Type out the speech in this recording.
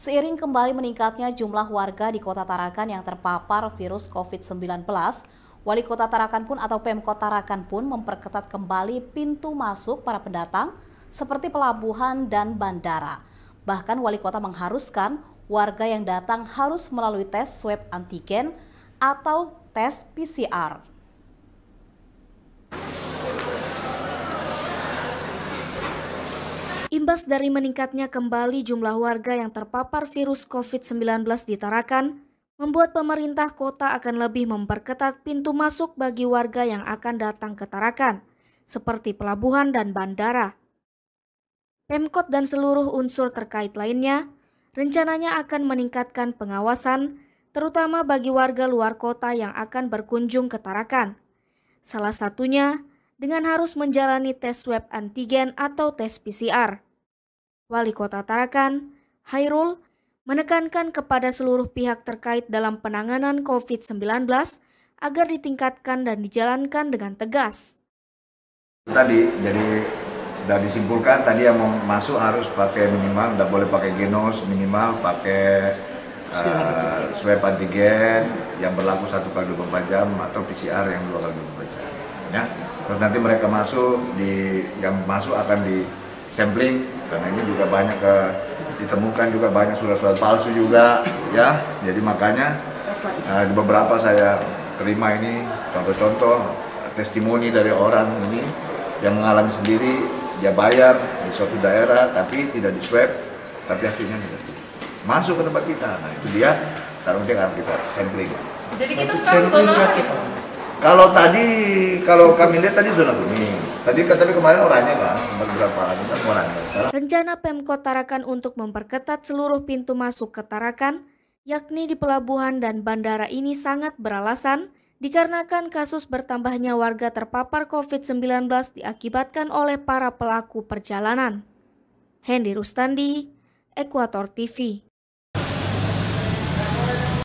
Seiring kembali meningkatnya jumlah warga di kota Tarakan yang terpapar virus COVID-19, Wali Kota Tarakan pun atau Pemkot Tarakan pun memperketat kembali pintu masuk para pendatang seperti pelabuhan dan bandara. Bahkan Wali Kota mengharuskan warga yang datang harus melalui tes swab antigen atau tes PCR. Imbas dari meningkatnya kembali jumlah warga yang terpapar virus COVID-19 di Tarakan, membuat pemerintah kota akan lebih memperketat pintu masuk bagi warga yang akan datang ke Tarakan, seperti pelabuhan dan bandara. Pemkot dan seluruh unsur terkait lainnya rencananya akan meningkatkan pengawasan, terutama bagi warga luar kota yang akan berkunjung ke Tarakan. Salah satunya dengan harus menjalani tes swab antigen atau tes PCR. Wali Kota Tarakan, Hairul, menekankan kepada seluruh pihak terkait dalam penanganan COVID-19 agar ditingkatkan dan dijalankan dengan tegas. Tadi jadi sudah disimpulkan tadi yang mau masuk harus pakai minimal, tidak boleh pakai genos, minimal pakai uh, swab antigen yang berlaku satu kali 24 jam atau PCR yang dua kali 24 jam ya. Terus nanti mereka masuk di yang masuk akan di sampling karena ini juga banyak ke ditemukan juga banyak surat-surat palsu juga ya. Jadi makanya uh, di beberapa saya terima ini contoh-contoh testimoni dari orang ini yang mengalami sendiri dia bayar di suatu daerah tapi tidak di swab tapi hasilnya negatif masuk ke tempat kita nah itu dia taruh dia akan kita sampling jadi kita sekarang sampling kalau tadi kalau kami lihat tadi zona kuning. Tadi kan, tapi kemarin orangnya kan beberapa hari kan orangnya. Rencana Pemkot Tarakan untuk memperketat seluruh pintu masuk ke Tarakan, yakni di pelabuhan dan bandara ini sangat beralasan dikarenakan kasus bertambahnya warga terpapar COVID-19 diakibatkan oleh para pelaku perjalanan. Hendy Rustandi, Ekuator TV.